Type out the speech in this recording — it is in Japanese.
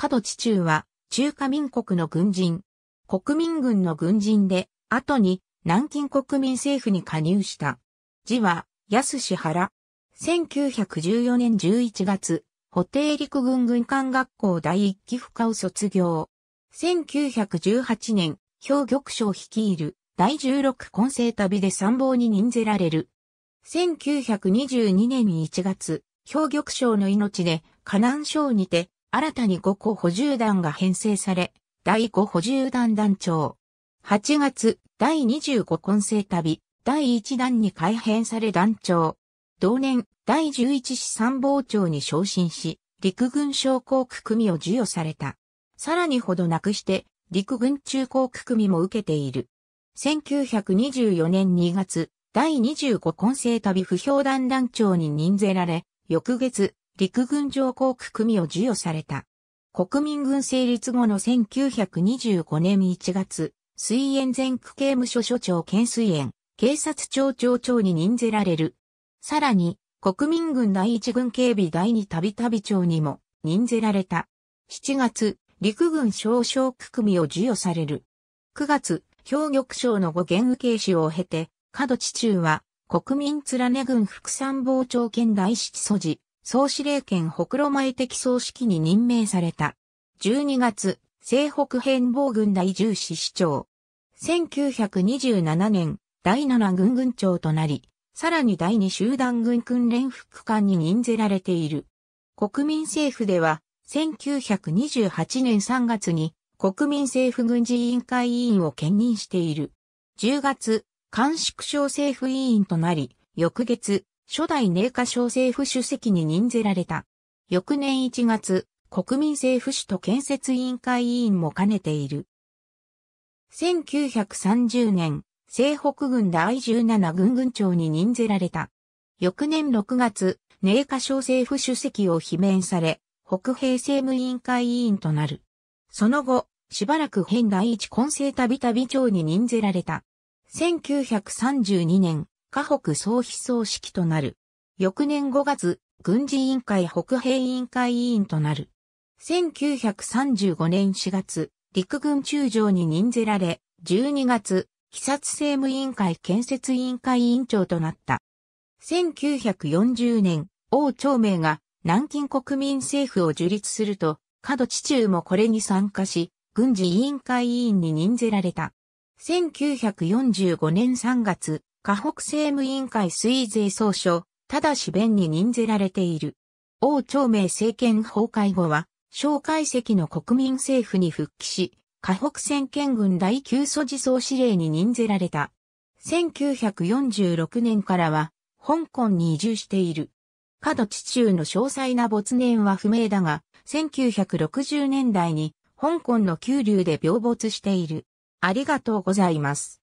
角地中は、中華民国の軍人、国民軍の軍人で、後に南京国民政府に加入した。字は、安志原。1914年11月、補定陸軍軍官学校第一期付可を卒業。1918年、兵玉将率いる第16混成旅で参謀に任ぜられる。1922年1月、兵玉将の命で河南省にて新たに5個補充団が編成され、第5補充団団長。8月、第25混成旅、第1弾に改編され団長。同年、第11師参謀長に昇進し、陸軍将校区組を授与された。さらにほどなくして、陸軍中高区組も受けている。1924年2月、第25混成旅不評団団長に任ぜられ、翌月、陸軍上皇区組を授与された。国民軍成立後の1925年1月、水煙前区刑務所所長兼水煙、警察庁長長に任ぜられる。さらに、国民軍第一軍警備第二たびたび長にも任ぜられた。7月、陸軍少将区組を授与される。9月、兵玉省の五元受刑士を経て、角地中は、国民連ね軍副参謀長兼第七素地、総司令権北路前的総指揮に任命された。12月、西北編防軍第10師師長。1927年、第7軍軍長となり、さらに第2集団軍訓練副官に任ぜられている。国民政府では、1928年3月に国民政府軍事委員会委員を兼任している。10月、監縮省政府委員となり、翌月、初代寧夏小政府主席に任ぜられた。翌年1月、国民政府主と建設委員会委員も兼ねている。1930年、西北軍第17軍軍長に任ぜられた。翌年6月、寧夏小政府主席を罷免され、北平政務委員会委員となる。その後、しばらく変第一混成たびたび長に任ぜられた。1932年、河北総非総指揮となる。翌年5月、軍事委員会北平委員会委員となる。1935年4月、陸軍中将に任ぜられ、12月、被殺政務委員会建設委員会委員長となった。1940年、王長明が南京国民政府を樹立すると、角地中もこれに参加し、軍事委員会委員に任ぜられた。1945年3月、河北政務委員会水税総書、ただし弁に任ぜられている。王朝明政権崩壊後は、蒋介石の国民政府に復帰し、河北戦権軍第9祖自走司令に任ぜられた。1946年からは、香港に移住している。過度地中の詳細な没年は不明だが、1960年代に香港の九流で病没している。ありがとうございます。